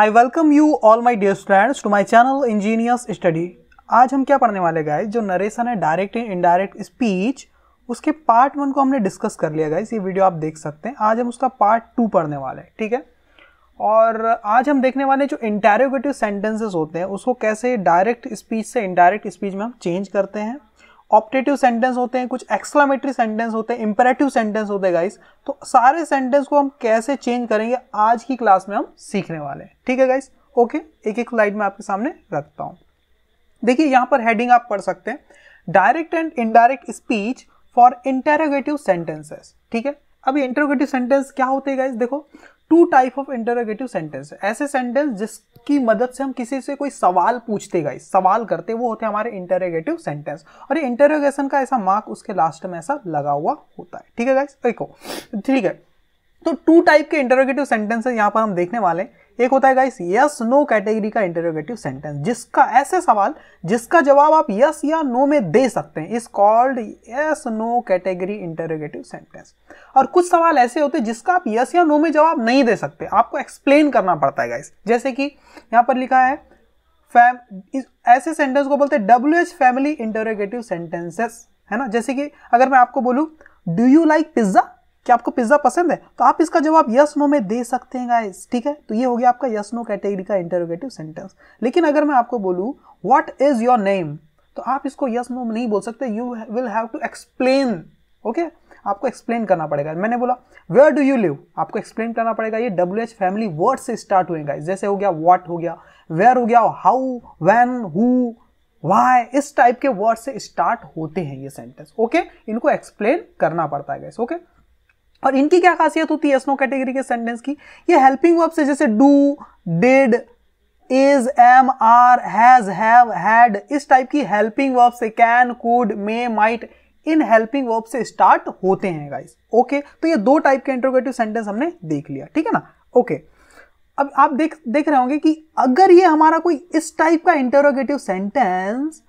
I welcome you all my dear students to my channel engineers study आज हम क्या पढ़ने वाले गाइज जो नरेशन है डायरेक्ट एंड इनडायरेक्ट स्पीच उसके पार्ट वन को हमने डिस्कस कर लिया गाइज ये वीडियो आप देख सकते हैं आज हम उसका पार्ट टू पढ़ने वाले हैं ठीक है और आज हम देखने वाले जो इंटेरोगेटिव सेंटेंसेस होते हैं उसको कैसे डायरेक्ट स्पीच से इनडायरेक्ट स्पीच में हम चेंज करते हैं ऑप्टेटिव सेंटेंस होते हैं कुछ एक्सक्लामेटरी सेंटेंस होते हैं इंपेरेटिव सेंटेंस होते हैं गाइस तो सारे सेंटेंस को हम कैसे चेंज करेंगे आज की क्लास में हम सीखने वाले हैं ठीक है गाइस ओके एक एक स्लाइड में आपके सामने रखता हूँ देखिए यहाँ पर हेडिंग आप पढ़ सकते हैं direct and indirect speech for interrogative sentences ठीक है अब ये इंटेरोगेटिव सेंटेंस क्या होते हैं गाइस देखो two type of interrogative sentence ऐसे सेंटेंस जिसकी मदद से हम किसी से कोई सवाल पूछते गए सवाल करते वो होते हैं हमारे इंटरोगेटिव सेंटेंस और ये इंटरोगेशन का ऐसा मार्क उसके लास्ट में ऐसा लगा हुआ होता है ठीक है गाइस देखो ठीक है तो टू टाइप के इंटरोगेटिव सेंटेंसेस यहाँ पर हम देखने वाले हैं एक होता है गाइस यस नो कैटेगरी का इंटरोगेटिव सेंटेंस जिसका ऐसे सवाल जिसका जवाब आप यस या नो में दे सकते हैं is called yes no category interrogative sentence और कुछ सवाल ऐसे होते हैं जिसका आप यस या नो में जवाब नहीं दे सकते आपको एक्सप्लेन करना पड़ता है गाइस जैसे कि यहाँ पर लिखा है फैम ऐसे सेंटेंस को बोलते हैं W H family interrogative sentences है ना जैसे कि अगर मैं आपको बोलूँ डू यू लाइक पिज्ज़ा क्या आपको पिज्ज़ा पसंद है तो आप इसका जवाब यस नो में दे सकते हैं गाइस ठीक है तो ये हो गया आपका यस नो कैटेगरी का इंटरोगेटिव सेंटेंस लेकिन अगर मैं आपको बोलूँ व्हाट इज योर नेम तो आप इसको यस नो नहीं बोल सकते you will have to explain okay आपको एक्सप्लेन करना पड़ेगा मैंने बोला वेयर डू यू लिव आपको एक्सप्लेन करना पड़ेगा ये डब्ल्यू एच फैमिली वर्ड से स्टार्ट हुए गाइस जैसे हो गया व्हाट हो गया वेयर हो गया हाउ वैन हु वाई इस टाइप के वर्ड से स्टार्ट होते हैं ये सेंटेंस ओके okay? इनको एक्सप्लेन करना पड़ता है गाइस ओके okay? और इनकी क्या खासियत होती है एसनो कैटेगरी के सेंटेंस की ये हेल्पिंग वर्ब से जैसे do did is am are has have had इस टाइप की हेल्पिंग वर्ब से कैन कुड मे माइट इन हेल्पिंग वर्ब से स्टार्ट होते हैं गाइस ओके तो ये दो टाइप के इंट्रोगेटिव सेंटेंस हमने देख लिया ठीक है ना ओके अब आप देख देख रहे होंगे कि अगर ये हमारा कोई इस टाइप का इंटरोगेटिव सेंटेंस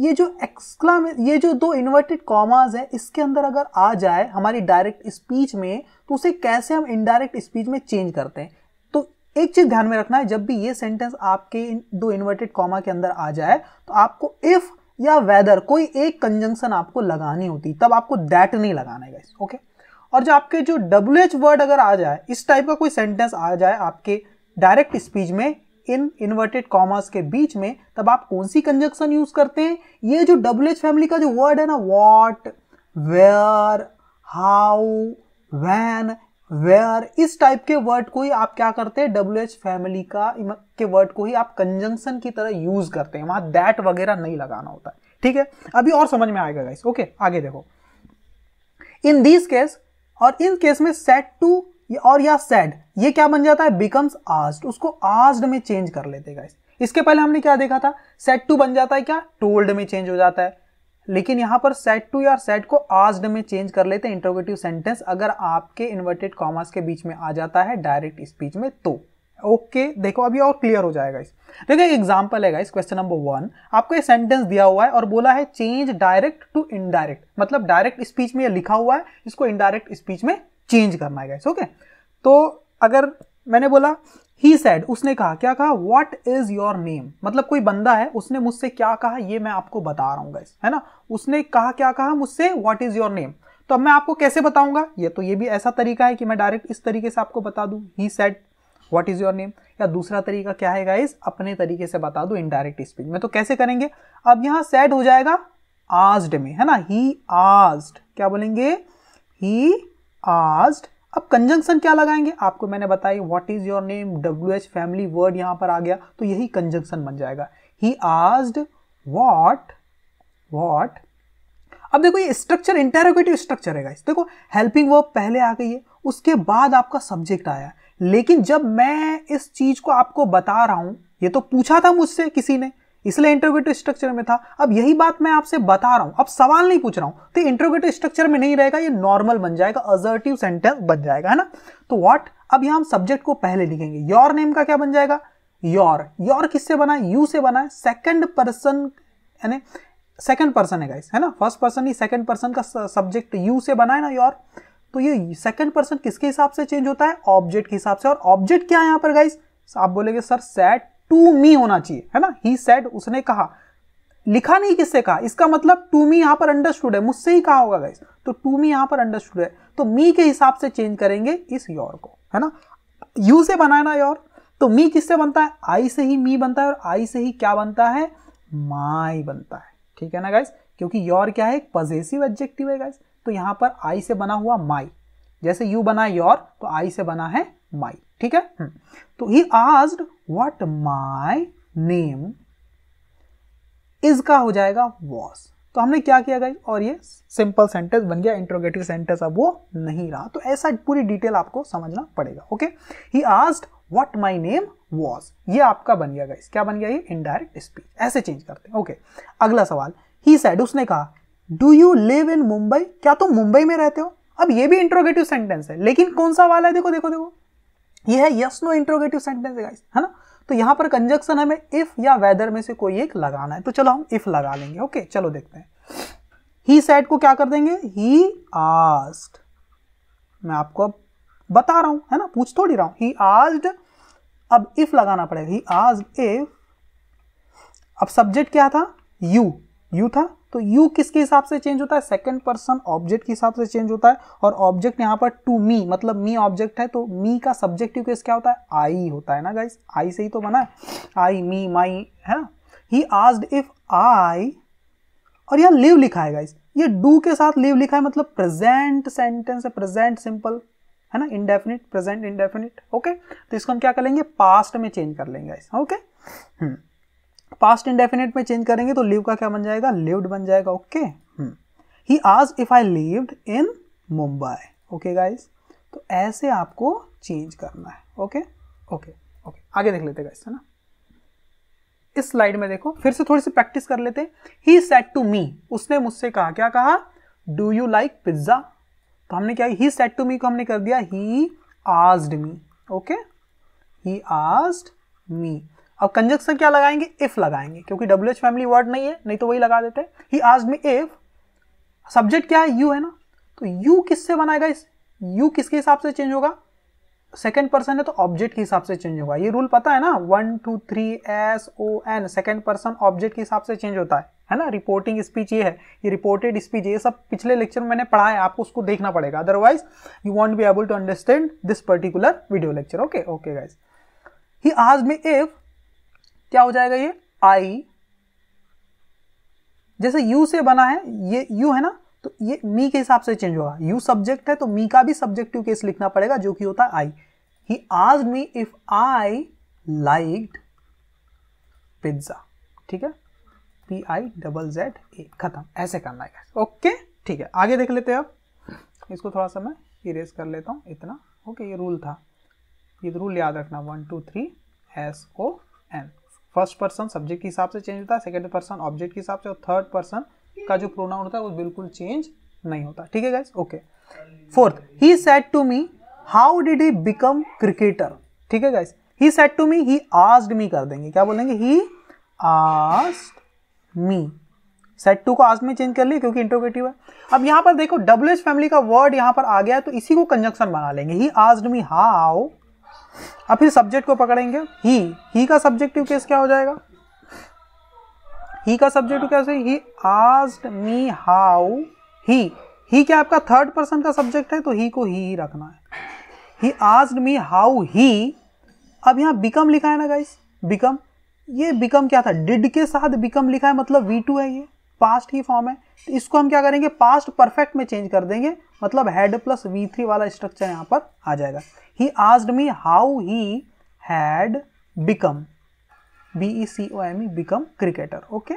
ये जो एक्सक्लाम ये जो दो इन्वर्टेड कॉमाज है इसके अंदर अगर आ जाए हमारी डायरेक्ट स्पीच में तो उसे कैसे हम इनडायरेक्ट स्पीच में चेंज करते हैं तो एक चीज़ ध्यान में रखना है जब भी ये सेंटेंस आपके इन दो इन्वर्टेड कॉमा के अंदर आ जाए तो आपको इफ़ या वेदर कोई एक कंजंक्शन आपको लगानी होती तब आपको दैट नहीं लगाना है ओके और जो आपके जो डब्ल्यू एच वर्ड अगर आ जाए इस टाइप का कोई सेंटेंस आ जाए आपके डायरेक्ट स्पीच में इन इन्वर्टेड कॉमर्स के बीच में तब आप कौन सी कंजक्शन यूज करते हैं ये जो डब्ल्यू एच फैमिली का जो वर्ड है ना what where how when where इस टाइप के वर्ड को ही आप क्या करते हैं डब्ल्यू एच फैमिली का के वर्ड को ही आप कंजंक्शन की तरह यूज करते हैं वहां दैट वगैरह नहीं लगाना होता है ठीक है अभी और समझ में आएगा गाइस ओके आगे देखो इन दिस केस और इन केस में सेट टू और या सेड ये क्या बन जाता है बिकम्स आस्ड उसको आस्ड में चेंज कर लेते गाइस इसके पहले हमने क्या देखा था सेट टू बन जाता है क्या टोल्ड में चेंज हो जाता है लेकिन यहां पर सेट टू या सेट को आस्ड में चेंज कर लेते हैं सेंटेंस अगर आपके इन्वर्टेड कॉमर्स के बीच में आ जाता है डायरेक्ट स्पीच में तो ओके okay, देखो अभी और क्लियर हो जाएगा इस देखो एक एग्जाम्पल है इस क्वेश्चन नंबर वन आपको ये सेंटेंस दिया हुआ है और बोला है चेंज डायरेक्ट टू इनडायरेक्ट मतलब डायरेक्ट स्पीच में ये लिखा हुआ है इसको इनडायरेक्ट स्पीच में चेंज करना है ओके तो अगर मैंने बोला ही सैड उसने कहा क्या कहा वॉट इज योर नेम मतलब कोई बंदा है उसने मुझसे क्या कहा ये मैं आपको बता रहा हूँ गाइस है ना उसने कहा क्या कहा मुझसे वॉट इज योर नेम तो अब मैं आपको कैसे बताऊंगा ये तो ये भी ऐसा तरीका है कि मैं डायरेक्ट इस तरीके से आपको बता दूं he said what is your name या दूसरा तरीका क्या है गाइस अपने तरीके से बता दो इनडायरेक्ट स्पीच में तो कैसे करेंगे अब यहां सेट हो जाएगा आज्ड में है ना ही आज्ड क्या बोलेंगे ही आस्ड अब कंजंक्शन क्या लगाएंगे आपको मैंने बताया what is your name W H family word यहां पर आ गया तो यही कंजंक्शन बन जाएगा ही आस्ड व्हाट व्हाट अब देखो ये स्ट्रक्चर इंटेरोगेटिव स्ट्रक्चर है गाइस देखो हेल्पिंग वर्ब पहले आ गई है उसके बाद आपका सब्जेक्ट आया लेकिन जब मैं इस चीज को आपको बता रहा हूं ये तो पूछा था मुझसे किसी ने इसलिए इंट्रोगेटिव स्ट्रक्चर में था अब यही बात मैं आपसे बता रहा हूं अब सवाल नहीं पूछ रहा हूं तो इंट्रोगेटिव स्ट्रक्चर में नहीं रहेगा ये नॉर्मल बन जाएगा अजर्टिव सेंटेंस बन जाएगा है ना तो वॉट अब यहां हम सब्जेक्ट को पहले लिखेंगे योर नेम का क्या बन जाएगा योर योर किससे बना यू से बना है सेकंड पर्सन यानी सेकेंड पर्सन है गाइस है ना फर्स्ट पर्सन ही सेकेंड पर्सन का सब्जेक्ट यू से बना है ना योर तो ये सेकंड पर्सन किसके हिसाब से चेंज होता है ऑब्जेक्ट के हिसाब से और ऑब्जेक्ट क्या है यहां पर गाइस आप बोलेगे सर सैट टू मी होना चाहिए है ना ही सेड उसने कहा लिखा नहीं किससे कहा इसका मतलब टू मी यहां पर अंडरस्टूड है मुझसे ही कहा होगा गाइस तो टू मी यहां पर अंडरस्टूड है तो मी के हिसाब से चेंज करेंगे इस योर को है ना यू से बनाना योर तो मी किससे बनता है आई से ही मी बनता है और आई से ही क्या बनता है माई बनता है ठीक है ना गाइस क्योंकि योर क्या है एक पजेसिव एडजेक्टिव है गाइस तो यहां पर आई से बना हुआ माई जैसे यू बना योर तो आई से बना है माई ठीक है हम्म। तो he asked what my name is का हो जाएगा वॉस तो हमने क्या किया गई और ये सिंपल सेंटेंस बन गया इंट्रोगेटिव सेंटेंस अब वो नहीं रहा तो ऐसा पूरी डिटेल आपको समझना पड़ेगा okay he asked what my name was ये आपका बन गया गाइस क्या बन गया ये इनडायरेक्ट स्पीच ऐसे चेंज करते हैं ओके okay. अगला सवाल ही सैड उसने कहा do you live in Mumbai क्या तुम मुंबई में रहते हो अब ये भी इंट्रोगेटिव सेंटेंस है लेकिन कौन सा वाला है देखो देखो देखो ये है यस नो इंट्रोगेटिव सेंटेंस है ना तो यहाँ पर कंजक्शन हमें इफ या वेदर में से कोई एक लगाना है तो चलो हम इफ लगा लेंगे ओके चलो देखते हैं ही सेट को क्या कर देंगे ही आस्ट मैं आपको अब बता रहा हूं है ना पूछ थोड़ी रहा हूं ही आस्ड अब इफ लगाना पड़ेगा ही आस्ड इफ अब सब्जेक्ट क्या था यू यू था तो यू किसके हिसाब से चेंज होता है सेकेंड पर्सन ऑब्जेक्ट के हिसाब से चेंज होता है और ऑब्जेक्ट यहाँ पर टू मी मतलब मी ऑब्जेक्ट है तो मी का सब्जेक्टिव केस क्या होता है आई होता है ना गाइस आई से ही तो बना है आई मी माई है ना ही आस्ड इफ आई और यहाँ लिव लिखा है गाइस ये डू के साथ लिव लिखा है मतलब प्रेजेंट सेंटेंस है प्रेजेंट सिंपल है ना इनडेफिनिट प्रेजेंट इनडेफिनिट ओके तो इसको हम क्या कर लेंगे पास्ट में चेंज कर लेंगे guys okay hmm past indefinite में चेंज करेंगे तो लिव का क्या बन जाएगा लिव्ड बन जाएगा ओके ही आज if I lived in Mumbai okay guys तो ऐसे आपको चेंज करना है ओके ओके ओके आगे देख लेते गाइज है ना इस स्लाइड में देखो फिर से थोड़ी सी प्रैक्टिस कर लेते ही सेट टू मी उसने मुझसे कहा क्या कहा डू यू लाइक पिज्जा तो हमने क्या ही सेट टू मी को हमने कर दिया he asked me okay he asked me अब कंजक्शन क्या लगाएंगे इफ लगाएंगे क्योंकि डब्ल्यू एच फैमिली वर्ड नहीं है नहीं तो वही लगा देते ही आज में इफ सब्जेक्ट क्या है यू है ना तो यू किससे बनाएगा इस यू किसके हिसाब से चेंज होगा सेकेंड पर्सन है तो ऑब्जेक्ट के हिसाब से चेंज होगा ये रूल पता है ना one two three S O N second person object के हिसाब से चेंज होता है है ना रिपोर्टिंग स्पीच ये है ये रिपोर्टेड स्पीच ये सब पिछले लेक्चर में मैंने पढ़ा है आपको उसको देखना पड़ेगा otherwise you won't be able to understand this particular video lecture okay okay guys he आज में इफ क्या हो जाएगा ये आई जैसे यू से बना है ये यू है ना तो ये मी के हिसाब से चेंज होगा यू सब्जेक्ट है तो मी का भी सब्जेक्टिव केस लिखना पड़ेगा जो कि होता है आई ही आज me if I liked pizza ठीक है P I double Z A खत्म ऐसे करना है ओके ठीक है आगे देख लेते हैं अब इसको थोड़ा सा मैं इरेज कर लेता हूँ इतना ओके ये रूल था ये रूल याद रखना one two three S O N first person subject के हिसाब से चेंज होता है सेकेंड पर्सन ऑब्जेक्ट के हिसाब से और थर्ड पर्सन का जो प्रोनाउन होता है वो बिल्कुल चेंज नहीं होता ठीक है guys okay fourth he set to me how did he become cricketer ठीक है guys he set to me he asked me कर देंगे क्या बोलेंगे he asked me said to को आज में चेंज कर लिया क्योंकि इंट्रोगेटिव है अब यहां पर देखो डब्ल्यू एच फैमिली का वर्ड यहां पर आ गया है तो इसी को कंजक्शन बना लेंगे ही आस्ड मी हाउ अब फिर सब्जेक्ट को पकड़ेंगे ही ही का सब्जेक्टिव केस क्या हो जाएगा ही का सब्जेक्टिव कैसे ही आस्ड मी हाउ ही ही क्या आपका थर्ड पर्सन का सब्जेक्ट है तो ही को ही ही रखना है ही आस्ड मी हाउ ही अब यहां बिकम लिखा है ना गाइस बिकम ये बिकम क्या था डिड के साथ बिकम लिखा है मतलब वी टू है ये पास्ट ही फॉर्म है तो इसको हम क्या करेंगे पास्ट परफेक्ट में चेंज कर देंगे मतलब हैड प्लस वी थ्री वाला स्ट्रक्चर यहाँ पर आ जाएगा he asked me how he had become B E C O M E become cricketer okay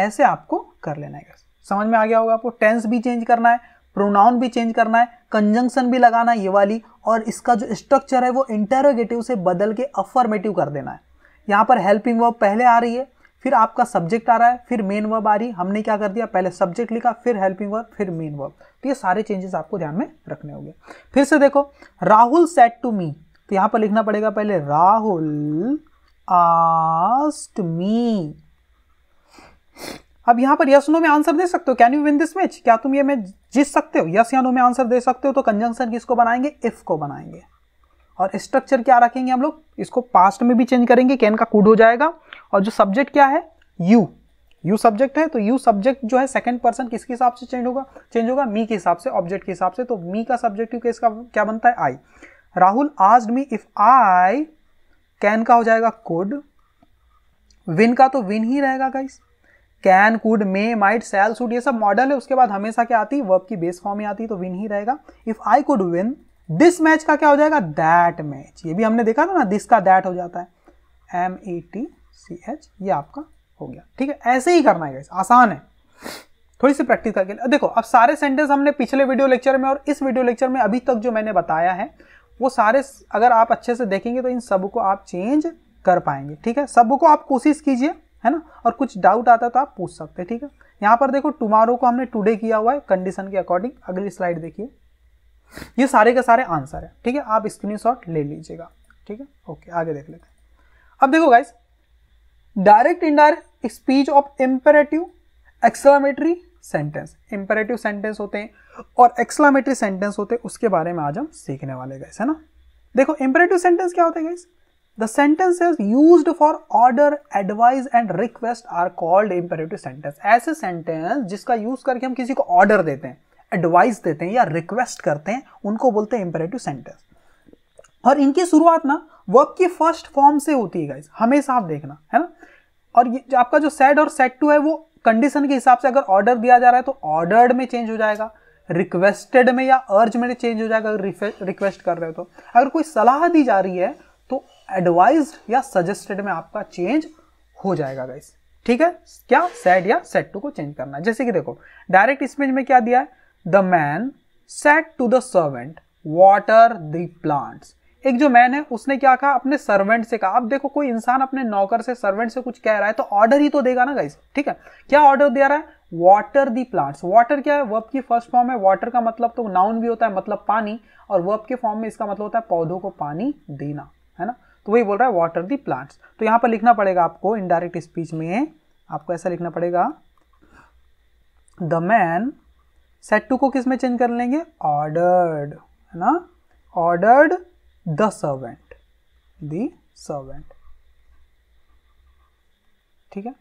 ऐसे आपको कर लेना है समझ में आ गया होगा आपको टेंस भी चेंज करना है प्रोनाउन भी चेंज करना है कंजंक्शन भी लगाना है ये वाली और इसका जो स्ट्रक्चर है वो इंटेरोगेटिव से बदल के अफर्मेटिव कर देना है यहाँ पर हेल्पिंग वर्ब पहले आ रही है फिर आपका सब्जेक्ट आ रहा है फिर मेन वर्ब आ रही हमने क्या कर दिया पहले सब्जेक्ट लिखा फिर हेल्पिंग वर्ब फिर मेन वर्ब तो ये सारे चेंजेस आपको ध्यान में रखने होंगे फिर से देखो राहुल सेट टू मी तो यहां पर लिखना पड़ेगा पहले राहुल आस्ट मी अब यहां पर यस नो में आंसर दे सकते हो can you win this match क्या तुम ये मैच जीत सकते हो यस या नो में आंसर दे सकते हो तो कंजंक्शन किसको बनाएंगे इफ को बनाएंगे और स्ट्रक्चर क्या रखेंगे हम लोग इसको पास्ट में भी चेंज करेंगे कैन का कूड हो जाएगा और जो सब्जेक्ट क्या है यू यू सब्जेक्ट है तो यू सब्जेक्ट जो है सेकंड पर्सन किसके हिसाब से चेंज होगा चेंज होगा मी के हिसाब से ऑब्जेक्ट के हिसाब से तो मी का सब्जेक्टिव केस का क्या बनता है I Rahul asked me if I can का हो जाएगा कुड विन का तो विन ही रहेगा guys can could may might shall should ये सब मॉडल है उसके बाद हमेशा क्या आती वर्ब की बेस फॉर्म में आती तो विन ही रहेगा if I could win this match का क्या हो जाएगा दैट मैच ये भी हमने देखा था ना दिस का दैट हो जाता है M A T C H ये आपका हो गया ठीक है ऐसे ही करना है आसान है थोड़ी सी प्रैक्टिस करके देखो अब सारे सेंटेंस हमने पिछले वीडियो लेक्चर में और इस वीडियो लेक्चर में अभी तक जो मैंने बताया है वो सारे अगर आप अच्छे से देखेंगे तो इन सब को आप चेंज कर पाएंगे ठीक है सब को आप कोशिश कीजिए है ना और कुछ डाउट आता है तो आप पूछ सकते हैं ठीक है यहाँ पर देखो टुमारो को हमने टुडे किया हुआ है कंडीशन के अकॉर्डिंग अगली स्लाइड देखिए ये सारे के सारे आंसर है ठीक है आप स्क्रीन ले लीजिएगा ठीक है ओके आगे देख लेते हैं अब देखो guys direct indirect speech of imperative exclamatory sentence imperative sentence होते हैं और एक्सलामेटरी सेंटेंस होते हैं उसके बारे में आज हम सीखने वाले गए है ना देखो इंपेरेटिव सेंटेंस क्या होते हैं guys the sentences use for order advice and request are called imperative sentence ऐसे सेंटेंस जिसका यूज करके हम किसी को ऑर्डर देते हैं एडवाइस देते हैं या रिक्वेस्ट करते हैं उनको बोलते हैं इंपेरेटिव सेंटेंस और इनकी शुरुआत ना वर्ब की फर्स्ट फॉर्म से होती है गाइज हमेशा आप देखना है ना और ये आपका जो सेट और सेट टू है वो कंडीशन के हिसाब से अगर ऑर्डर दिया जा रहा है तो ऑर्डर्ड में चेंज हो जाएगा रिक्वेस्टेड में या अर्ज में चेंज हो जाएगा अगर रिक्वेस्ट कर रहे हो तो अगर कोई सलाह दी जा रही है तो एडवाइज या सजेस्टेड में आपका चेंज हो जाएगा गाइस ठीक है क्या सेड या सेट टू को चेंज करना है जैसे कि देखो डायरेक्ट इसमें में क्या दिया है the man said to the servant water the plants एक जो मैन है उसने क्या कहा अपने सर्वेंट से कहा आप देखो कोई इंसान अपने नौकर से सर्वेंट से कुछ कह रहा है तो ऑर्डर ही तो देगा ना गाइस ठीक है क्या ऑर्डर दे रहा है वाटर दी प्लांट्स वाटर क्या है वर्ब की फर्स्ट फॉर्म है वाटर का मतलब तो नाउन भी होता है मतलब पानी और वर्ब के फॉर्म में इसका मतलब होता है पौधों को पानी देना है ना तो वही बोल रहा है वाटर दी प्लांट्स तो यहां पर लिखना पड़ेगा आपको इनडायरेक्ट स्पीच में आपको ऐसा लिखना पड़ेगा द मैन सेट टू को किस में चेंज कर लेंगे ऑर्डर्ड है ना ordered the servant the servant ठीक है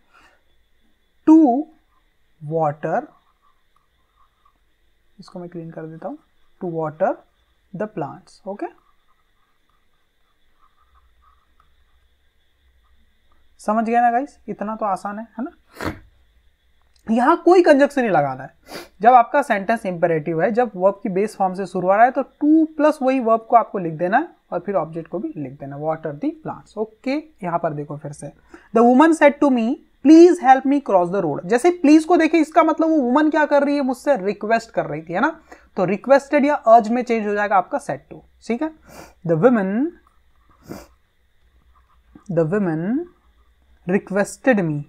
टू वाटर इसको मैं क्लीन कर देता हूं to water the plants okay समझ गया ना गाइस इतना तो आसान है है ना यहाँ कोई कंजक्शन नहीं लगाना है जब आपका सेंटेंस इंपेरेटिव है जब वर्ब की बेस फॉर्म से शुरू आ रहा है तो टू प्लस वही वर्ब को आपको लिख देना है और फिर ऑब्जेक्ट को भी लिख देना water the plants okay यहाँ पर देखो फिर से the woman said to me please help me cross the road जैसे प्लीज को देखे इसका मतलब वो वुमन क्या कर रही है मुझसे रिक्वेस्ट कर रही थी है ना तो रिक्वेस्टेड या अर्ज में चेंज हो जाएगा आपका सेट टू ठीक है the woman the woman requested me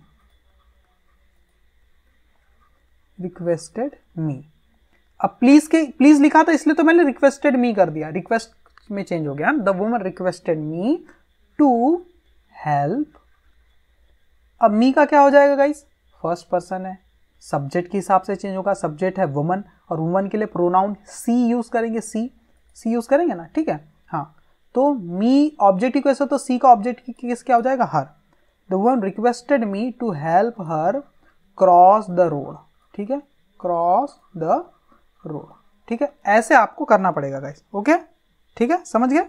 requested me अब प्लीज के प्लीज लिखा था इसलिए तो मैंने रिक्वेस्टेड मी कर दिया रिक्वेस्ट में चेंज हो गया the woman requested me to help अब मी का क्या हो जाएगा गाइस फर्स्ट पर्सन है सब्जेक्ट के हिसाब से चेंज होगा सब्जेक्ट है वुमन और वुमन के लिए प्रोनाउन सी यूज करेंगे सी सी यूज करेंगे ना ठीक है हाँ तो मी ऑब्जेक्ट रिक्वेस्ट हो तो सी का ऑब्जेक्ट की केस क्या हो जाएगा her the woman requested me to help her cross the road ठीक है क्रॉस द रोड ठीक है ऐसे आपको करना पड़ेगा गाइस ओके ठीक है समझ गए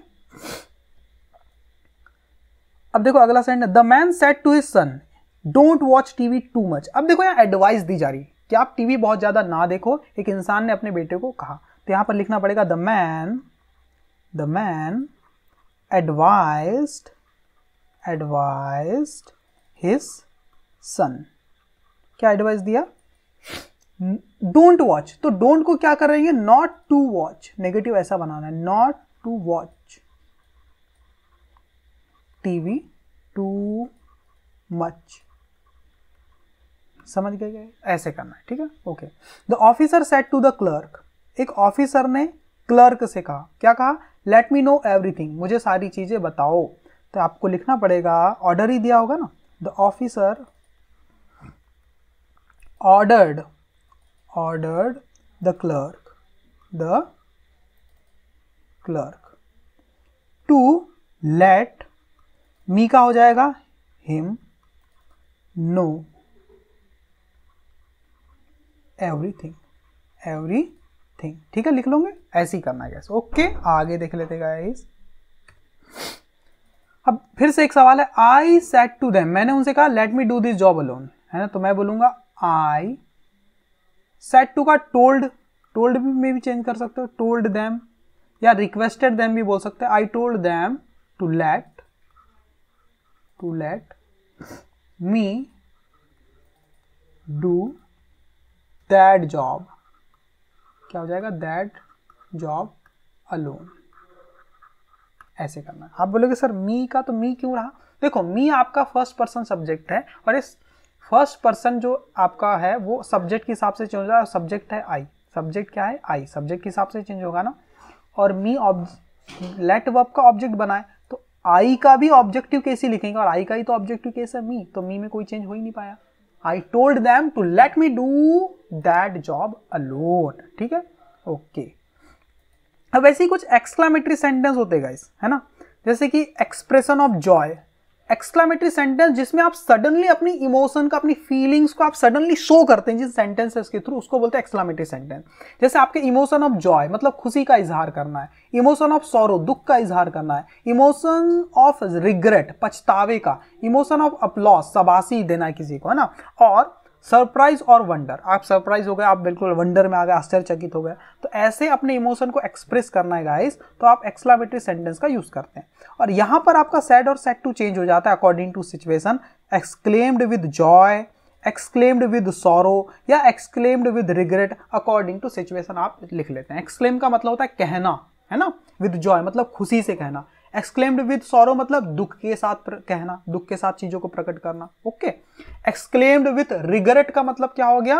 अब देखो अगला sentence the man said to his son don't watch TV too much अब देखो यहां एडवाइस दी जा रही है कि आप टीवी बहुत ज्यादा ना देखो एक इंसान ने अपने बेटे को कहा तो यहां पर लिखना पड़ेगा the man the man advised advised his son क्या एडवाइस दिया डोंट वॉच तो डोंट को क्या कर रहे हैं नॉट टू वॉच नेगेटिव ऐसा बनाना है not to watch TV too much समझ गए ऐसे करना है ठीक है okay the officer said to the clerk एक ऑफिसर ने क्लर्क से कहा क्या कहा लेट मी नो एवरीथिंग मुझे सारी चीजें बताओ तो आपको लिखना पड़ेगा ऑर्डर ही दिया होगा ना the officer ordered ordered the clerk the clerk to let me का हो जाएगा him know everything थिंग ठीक है लिख लोगे ऐसे ही करना गैस ओके आगे देख लेते गाइस अब फिर से एक सवाल है आई सेट टू देम मैंने उनसे कहा let me do this job alone है ना तो मैं बोलूंगा आई सेट टू का टोल्ड टोल्ड भी मे भी चेंज कर सकते हो टोल्ड दैम या रिक्वेस्टेड दैम भी बोल सकते हैं I told them to let to let me do that job क्या हो जाएगा दैट जॉब अलोन ऐसे करना आप बोलोगे सर मी का तो मी क्यों रहा देखो मी आपका फर्स्ट पर्सन सब्जेक्ट है और इस फर्स्ट पर्सन जो आपका है वो सब्जेक्ट के हिसाब से चेंज होगा सब्जेक्ट है आई सब्जेक्ट क्या है आई सब्जेक्ट के हिसाब से चेंज होगा ना और मी लेट वर्ब का ऑब्जेक्ट बनाए तो आई का भी ऑब्जेक्टिव केस ही लिखेंगे और आई का ही तो ऑब्जेक्टिव केस है मी तो मी में कोई चेंज हो ही नहीं पाया I told them to let me do that job alone ठीक है ओके okay. अब ऐसे ही कुछ एक्सक्लामेटरी सेंटेंस होते गाइस है ना जैसे कि expression of joy exclamatory sentence जिसमें आप सडनली अपनी इमोशन का अपनी फीलिंग्स को आप सडनली शो करते हैं जिस सेंटेंसेस के थ्रू उसको बोलते हैं एक्सक्लामेटरी सेंटेंस जैसे आपके इमोशन ऑफ जॉय मतलब खुशी का इजहार करना है इमोशन ऑफ सौरो दुख का इजहार करना है इमोशन ऑफ रिग्रेट पछतावे का इमोशन ऑफ अपलॉस सबासी देना किसी को है ना और सरप्राइज और वंडर आप सरप्राइज हो गए आप बिल्कुल वंडर में आ गए आश्चर्यचकित हो गए तो ऐसे अपने इमोशन को एक्सप्रेस करना है गाइस तो आप एक्सलामेटरी सेंटेंस का यूज करते हैं और यहां पर आपका सैड और सेट टू चेंज हो जाता है according to situation exclaimed with joy exclaimed with sorrow या exclaimed with regret according to situation आप लिख लेते हैं एक्सक्लेम का मतलब होता है कहना है ना विद जॉय मतलब खुशी से कहना एक्सक्लेम्ड विद सॉरो मतलब दुख के साथ कहना दुख के साथ चीजों को प्रकट करना ओके एक्सक्लेम्ड विथ रिगरेट का मतलब क्या हो गया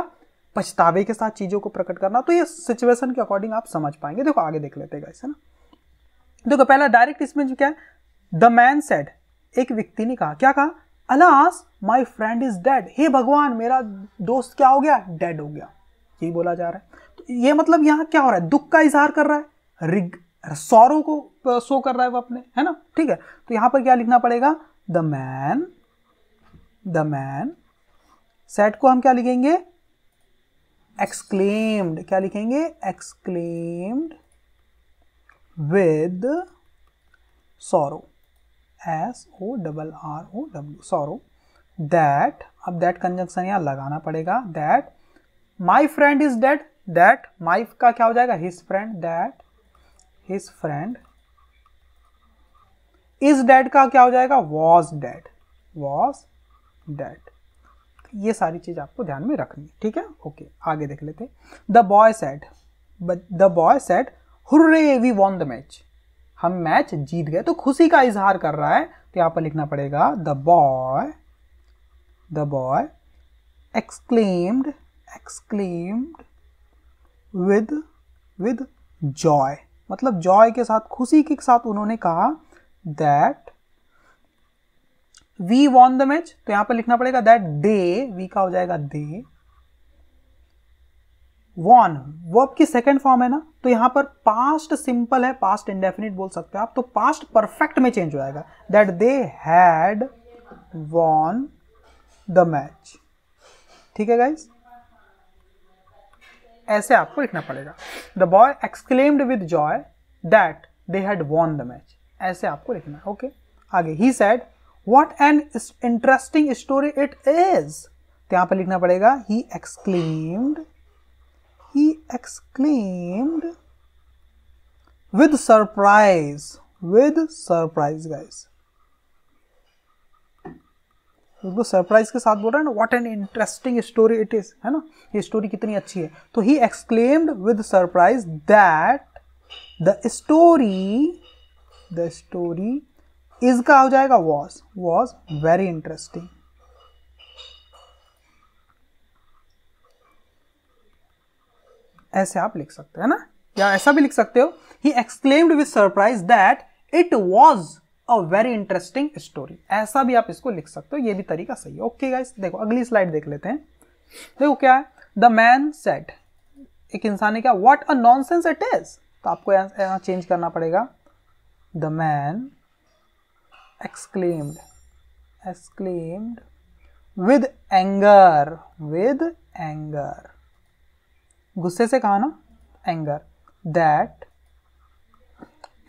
पछतावे के साथ चीजों को प्रकट करना तो ये सिचुएशन के अकॉर्डिंग आप समझ पाएंगे देखो आगे देख लेते हैं है ना देखो पहला डायरेक्ट इसमें जो क्या है द मैन सेड एक व्यक्ति ने कहा क्या कहा alas my friend is dead हे भगवान मेरा दोस्त क्या हो गया डेड हो गया यही बोला जा रहा है तो ये मतलब यहां क्या हो रहा है दुख का इजहार कर रहा है सौरों को शो कर रहा है वो अपने है ना ठीक है तो यहां पर क्या लिखना पड़ेगा the man the man said को हम क्या लिखेंगे एक्सक्लेम्ड क्या लिखेंगे exclaimed with sorrow S O double R O W sorrow that अब दैट कंजंक्शन यहां लगाना पड़ेगा that my friend is dead that my का क्या हो जाएगा his friend that his friend is dead का क्या हो जाएगा वॉज डेड वॉज डेड ये सारी चीज़ आपको ध्यान में रखनी है ठीक है ओके आगे देख लेते the boy said the boy said hurray we won the match हम मैच जीत गए तो खुशी का इजहार कर रहा है तो यहां पर लिखना पड़ेगा the boy the boy exclaimed exclaimed with with joy मतलब जॉय के साथ खुशी के साथ उन्होंने कहा that we won the match तो यहां पर लिखना पड़ेगा दैट दे वी का हो जाएगा दे वॉन वर्ब की सेकेंड फॉर्म है ना तो यहां पर पास्ट सिंपल है पास्ट इंडेफिनिट बोल सकते हो आप तो पास्ट परफेक्ट में चेंज हो जाएगा that they had won the match ठीक है गाइज ऐसे आपको लिखना पड़ेगा the boy exclaimed with joy that they had won the match ऐसे आपको लिखना है ओके आगे he said what an interesting story it is तो पर लिखना पड़ेगा he exclaimed he exclaimed with surprise with surprise guys उसको सरप्राइज के साथ बोल रहा है ना what an interesting story it is है ना ये स्टोरी कितनी अच्छी है तो he exclaimed with surprise that the story the story is का हो जाएगा वॉज वॉज वेरी इंटरेस्टिंग ऐसे आप लिख सकते हैं ना या ऐसा भी लिख सकते हो he exclaimed with surprise that it was a very interesting story ऐसा भी आप इसको लिख सकते हो ये भी तरीका सही है ओके गाइस देखो अगली स्लाइड देख लेते हैं देखो क्या है द मैन सेट एक इंसान ने क्या what a nonsense it is तो आपको यहां चेंज करना पड़ेगा the man exclaimed exclaimed with anger with anger गुस्से से कहा ना anger that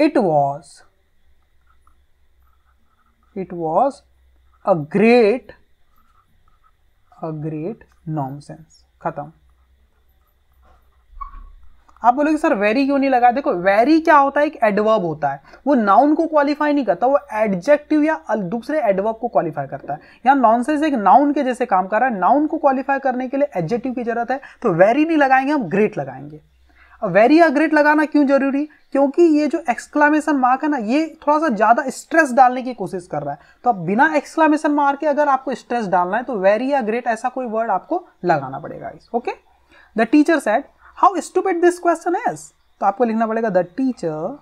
it was it was a great a great nonsense खत्म आप बोलोगे सर वेरी क्यों नहीं लगा देखो वेरी क्या होता है एक एडवर्ब होता है वो नाउन को क्वालिफाई नहीं करता वो एडजेक्टिव या दूसरे एडवर्ब को क्वालिफाई करता है या नॉनसेंस एक नाउन के जैसे काम कर रहा है नाउन को क्वालिफाई करने के लिए एडजेक्टिव की जरूरत है तो वेरी नहीं लगाएंगे हम ग्रेट लगाएंगे वेरी अग्रेट लगाना क्यों जरूरी है क्योंकि ये जो एक्सक्लामेशन मार्क है ना ये थोड़ा सा ज़्यादा स्ट्रेस डालने की कोशिश कर रहा है तो अब बिना एक्सक्लामेशन मार्क के अगर आपको स्ट्रेस डालना है तो वेरी या ग्रेट ऐसा कोई वर्ड आपको लगाना पड़ेगा इस okay the teacher said how stupid this question has तो आपको लिखना पड़ेगा the teacher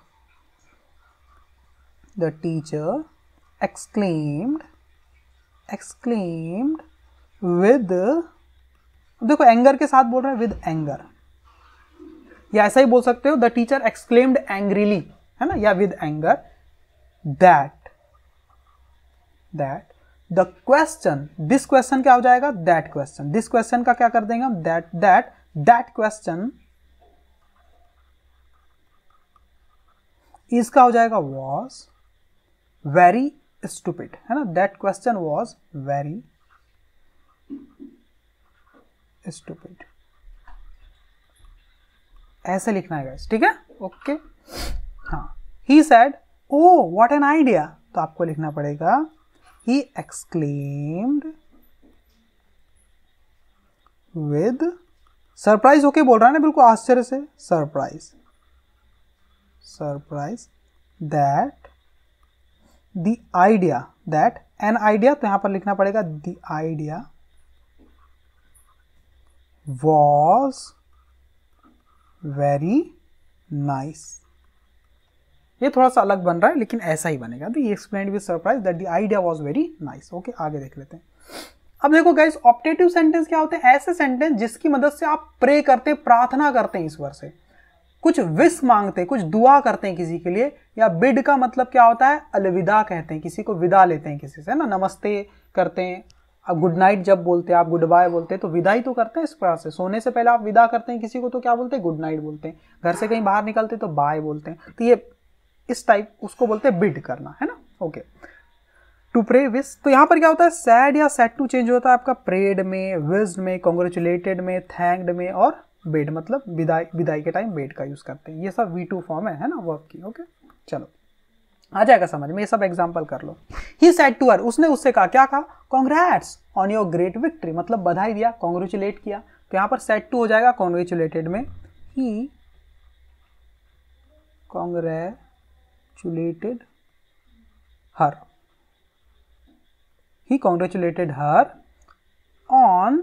the teacher exclaimed exclaimed with देखो एंगर के साथ बोल रहे हैं विद एंगर या ऐसा ही बोल सकते हो द टीचर एक्सक्लेम्ड एंग्रीली है ना या with anger that that the question this question क्या हो जाएगा दैट क्वेश्चन दिस क्वेश्चन का क्या कर देंगे हम दैट दैट दैट क्वेश्चन इसका हो जाएगा वॉज वेरी स्टूपिड है ना that question was very stupid ऐसे लिखना है ठीक है ओके हाँ he said oh what an idea तो आपको लिखना पड़ेगा he exclaimed with surprise okay बोल रहा है ना बिल्कुल आश्चर्य से surprise surprise that the idea that an idea तो यहां पर लिखना पड़ेगा the idea was very nice ये थोड़ा सा अलग बन रहा है लेकिन ऐसा ही बनेगा तो ये explain with surprise that the idea was very nice okay आगे देख लेते हैं अब देखो गाइस ऑप्टेटिव सेंटेंस क्या होते हैं ऐसे सेंटेंस जिसकी मदद से आप प्रे करते प्रार्थना करते हैं ईश्वर से कुछ विश मांगते कुछ दुआ करते हैं किसी के लिए या बिड का मतलब क्या होता है अलविदा कहते हैं किसी को विदा लेते हैं किसी से ना नमस्ते करते हैं अब गुड नाइट जब बोलते हैं आप गुड बाय बोलते हैं तो विदाई तो करते हैं इस प्रकार से सोने से पहले आप विदा करते हैं किसी को तो क्या बोलते हैं गुड नाइट बोलते हैं घर से कहीं बाहर निकलते तो बाय बोलते हैं तो ये इस टाइप उसको बोलते हैं बिड करना है ना ओके टू प्रे विस तो यहाँ पर क्या होता है सैड या सेट टू चेंज होता है आपका प्रेड में विज में कॉन्ग्रेचुलेटेड में थैंक्ड में और बेड मतलब विदाई विदाई के टाइम बेड का यूज़ करते हैं ये सब वी टू फॉर्म है, है ना वर्क की ओके चलो आ जाएगा समझ में ये सब एग्जाम्पल कर लो ही सेट टू हर उसने उससे कहा क्या कहा congrats on your great victory मतलब बधाई दिया कॉन्ग्रेचुलेट किया तो यहाँ पर सेट टू हो जाएगा कॉन्ग्रेचुलेटेड में he congratulated her he congratulated her on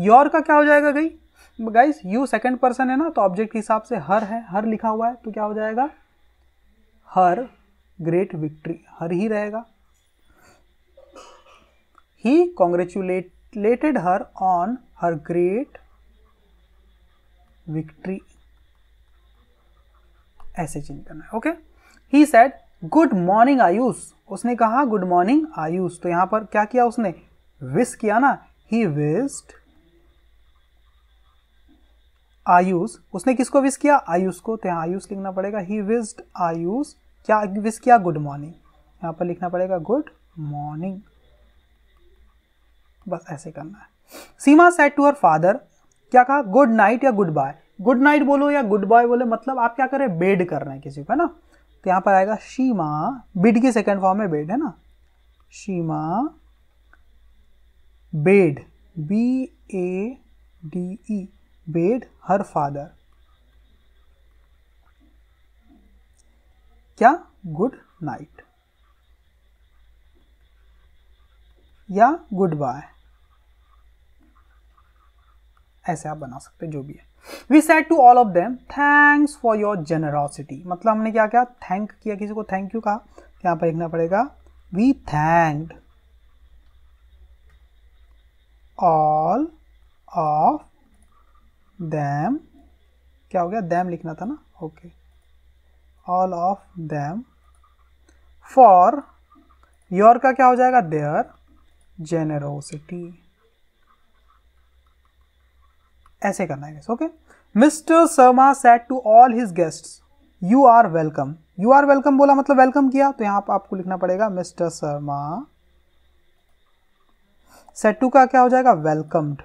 your का क्या हो जाएगा गई गाइस यू सेकंड पर्सन है ना तो ऑब्जेक्ट के हिसाब से हर है हर लिखा हुआ है तो क्या हो जाएगा हर ग्रेट विक्ट्री हर ही रहेगा he congratulated her on her great victory ऐसे चेंज करना है okay he said good morning Ayush उसने कहा गुड मॉर्निंग आयुष तो यहां पर क्या किया उसने विस किया ना ही विस्ट आयुष उसने किसको विस किया आयुष को तो यहां आयुष लिखना पड़ेगा ही विस्ड आयुष क्या विश किया गुड मॉर्निंग यहाँ पर लिखना पड़ेगा गुड मॉर्निंग बस ऐसे करना है Seema said to her father क्या कहा गुड नाइट या गुड बाय गुड नाइट बोलो या गुड बाय बोले मतलब आप क्या करें बेड कर रहे हैं किसी को है ना तो यहाँ पर आएगा शीमा बिड की सेकेंड फॉर्म में बेड है ना Seema bade B A D E bade her father क्या गुड नाइट या गुड बाय ऐसे आप बना सकते हैं जो भी है we said to all of them thanks for your generosity मतलब हमने क्या क्या थैंक किया किसी को थैंक यू कहा यहां पर लिखना पड़ेगा we thanked all of them क्या हो गया दैम लिखना था ना okay okay. All of them for your का क्या हो जाएगा देयर जेनेरोसिटी ऐसे करना है okay mister Sharma said to all his guest you are welcome you are welcome बोला मतलब वेलकम किया तो यहां पर आपको लिखना पड़ेगा मिस्टर शर्मा सेट टू का क्या हो जाएगा वेलकम्ड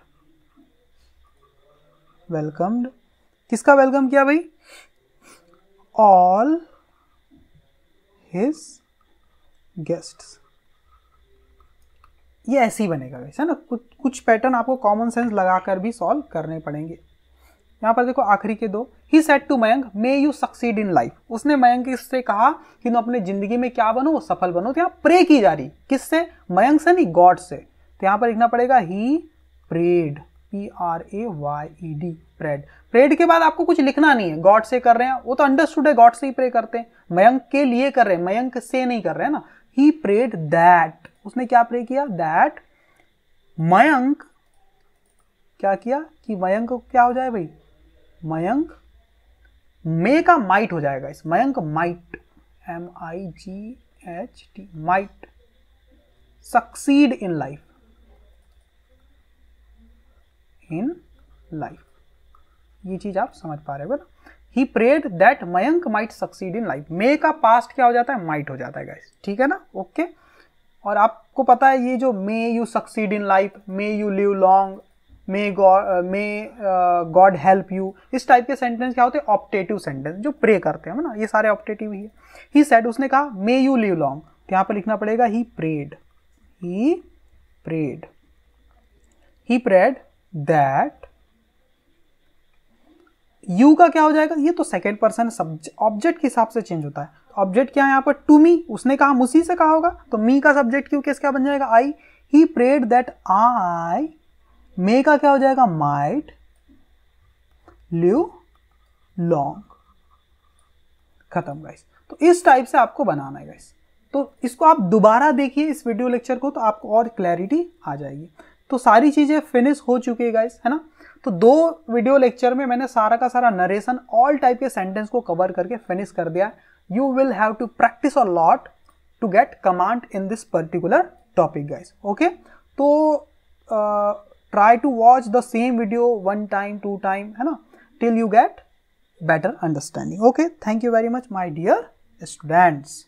वेलकम्ड किसका वेलकम किया भाई all his guests ये ऐसे ही बनेगा वैसे ना कुछ कुछ पैटर्न आपको कॉमन सेंस लगाकर भी सॉल्व करने पड़ेंगे यहाँ पर देखो आखिरी के दो ही set to Mayank may you succeed in life उसने मयंक से कहा कि तुम अपने जिंदगी में क्या बनो सफल बनो तो यहाँ प्रे की जा रही किससे मयंक से नहीं गॉड से तो यहाँ पर लिखना पड़ेगा ही prayed P R A Y E D prayed prayed के बाद आपको कुछ लिखना नहीं है गॉड से कर रहे हैं वो तो अंडरस्टूड है गॉड से ही प्रे करते हैं मयंक के लिए कर रहे हैं मयंक से नहीं कर रहे हैं ना ही प्रेड दैट उसने क्या प्रे किया दैट मयंक क्या किया कि मयंक क्या हो जाए भाई मयंक मे का माइट हो जाएगा इस Mayank might M I G H T might succeed in life in life ये चीज आप समझ पा रहे हो ना ही prayed that Mayank might succeed in life may का पास्ट क्या हो जाता है माइट हो जाता है गाइस ठीक है ना ओके okay? और आपको पता है ये जो may you succeed in life may you live long may God may God help you इस टाइप के सेंटेंस क्या होते हैं ऑप्टेटिव सेंटेंस जो प्रे करते हैं ना ये सारे ऑप्टेटिव ही है ही सेड उसने कहा मे यू लिव लॉन्ग तो यहाँ पर लिखना पड़ेगा ही प्रेड ही प्रेड ही प्रेड दैट यू का क्या हो जाएगा ये तो सेकेंड पर्सन ऑब्जेक्ट के हिसाब से चेंज होता है ऑब्जेक्ट तो क्या है यहाँ पर टू मी उसने कहा मुसी से कहा होगा तो मी का सब्जेक्ट क्यों केस क्या बन जाएगा आई ही प्रेड दैट आई मे का क्या हो जाएगा माइट लिव लॉन्ग खत्म गाइस तो इस टाइप से आपको बनाना है गाइस तो इसको आप दोबारा देखिए इस वीडियो लेक्चर को तो आपको और क्लैरिटी आ जाएगी तो सारी चीज़ें फिनिश हो चुकी है गाइस है ना तो दो वीडियो लेक्चर में मैंने सारा का सारा नरेशन ऑल टाइप के सेंटेंस को कवर करके फिनिश कर दिया you will have to practice a lot to get command in this particular topic guys okay तो try to watch the same video one time to time है ना till you get better understanding okay thank you very much my dear students